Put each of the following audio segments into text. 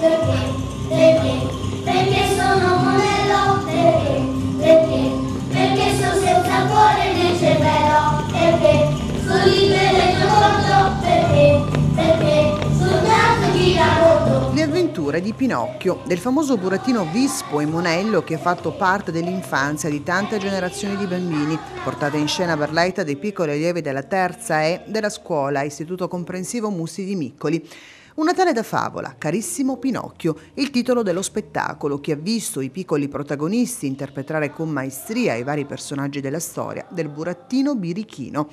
perché, perché, perché sono monello, perché, perché, perché sono senza cuore nel cervello, perché, sono libero e corto, perché, perché, sono nato di lavoro. Le avventure di Pinocchio, del famoso burattino Vispo e Monello che ha fatto parte dell'infanzia di tante generazioni di bambini, portate in scena per l'aita dei piccoli allievi della terza E della scuola Istituto Comprensivo Mussi di Miccoli. Una tale da favola, carissimo Pinocchio, il titolo dello spettacolo che ha visto i piccoli protagonisti interpretare con maestria i vari personaggi della storia del burattino birichino.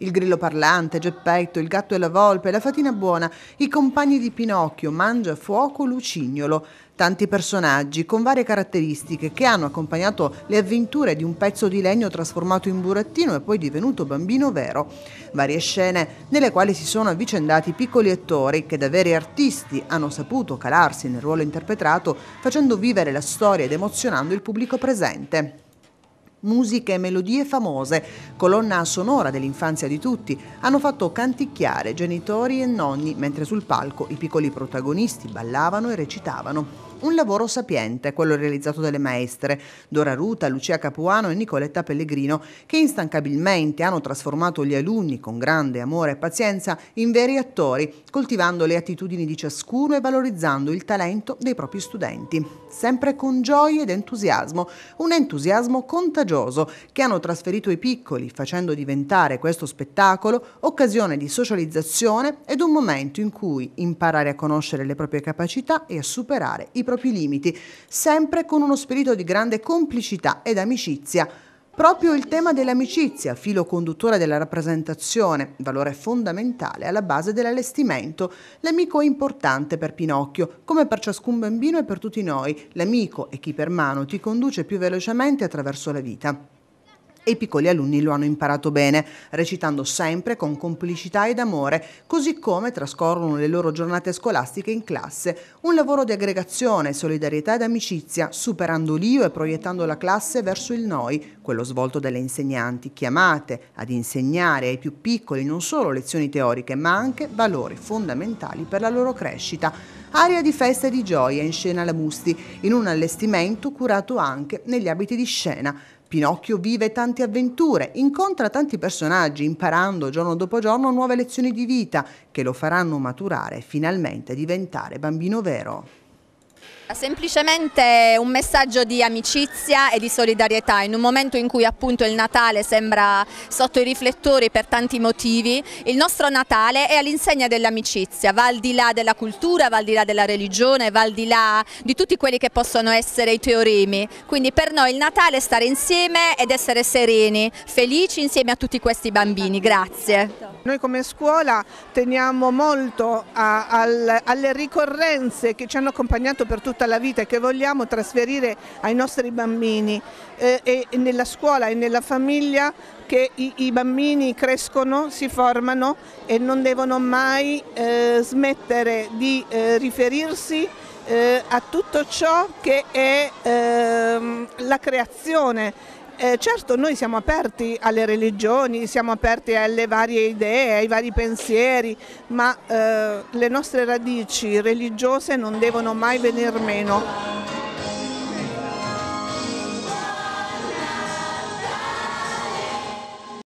Il grillo parlante, Geppetto, il gatto e la volpe, la fatina buona, i compagni di Pinocchio, Mangia Fuoco, Lucignolo. Tanti personaggi con varie caratteristiche che hanno accompagnato le avventure di un pezzo di legno trasformato in burattino e poi divenuto bambino vero. Varie scene nelle quali si sono avvicendati piccoli attori che da veri artisti hanno saputo calarsi nel ruolo interpretato facendo vivere la storia ed emozionando il pubblico presente musiche e melodie famose, colonna sonora dell'infanzia di tutti, hanno fatto canticchiare genitori e nonni, mentre sul palco i piccoli protagonisti ballavano e recitavano. Un lavoro sapiente, quello realizzato dalle maestre Dora Ruta, Lucia Capuano e Nicoletta Pellegrino, che instancabilmente hanno trasformato gli alunni con grande amore e pazienza in veri attori, coltivando le attitudini di ciascuno e valorizzando il talento dei propri studenti. Sempre con gioia ed entusiasmo, un entusiasmo contagioso religioso che hanno trasferito i piccoli, facendo diventare questo spettacolo occasione di socializzazione ed un momento in cui imparare a conoscere le proprie capacità e a superare i propri limiti, sempre con uno spirito di grande complicità ed amicizia Proprio il tema dell'amicizia, filo conduttore della rappresentazione, valore fondamentale alla base dell'allestimento. L'amico è importante per Pinocchio, come per ciascun bambino e per tutti noi. L'amico è chi per mano ti conduce più velocemente attraverso la vita e i piccoli alunni lo hanno imparato bene, recitando sempre con complicità ed amore, così come trascorrono le loro giornate scolastiche in classe, un lavoro di aggregazione, solidarietà ed amicizia, superando l'io e proiettando la classe verso il noi, quello svolto dalle insegnanti, chiamate ad insegnare ai più piccoli non solo lezioni teoriche, ma anche valori fondamentali per la loro crescita. Aria di festa e di gioia in scena la Musti, in un allestimento curato anche negli abiti di scena, Pinocchio vive tante avventure, incontra tanti personaggi, imparando giorno dopo giorno nuove lezioni di vita che lo faranno maturare e finalmente diventare bambino vero. Semplicemente un messaggio di amicizia e di solidarietà in un momento in cui appunto il Natale sembra sotto i riflettori per tanti motivi, il nostro Natale è all'insegna dell'amicizia, va al di là della cultura, va al di là della religione, va al di là di tutti quelli che possono essere i teoremi, quindi per noi il Natale è stare insieme ed essere sereni, felici insieme a tutti questi bambini, grazie. Noi come scuola teniamo molto a, al, alle ricorrenze che ci hanno accompagnato per per tutta la vita e che vogliamo trasferire ai nostri bambini eh, e nella scuola e nella famiglia che i, i, bambini crescono, si formano e non devono mai eh, smettere di eh, riferirsi eh, a tutto ciò che è ehm, la creazione eh, certo noi siamo aperti alle religioni, siamo aperti alle varie idee, ai vari pensieri, ma eh, le nostre radici religiose non devono mai venir meno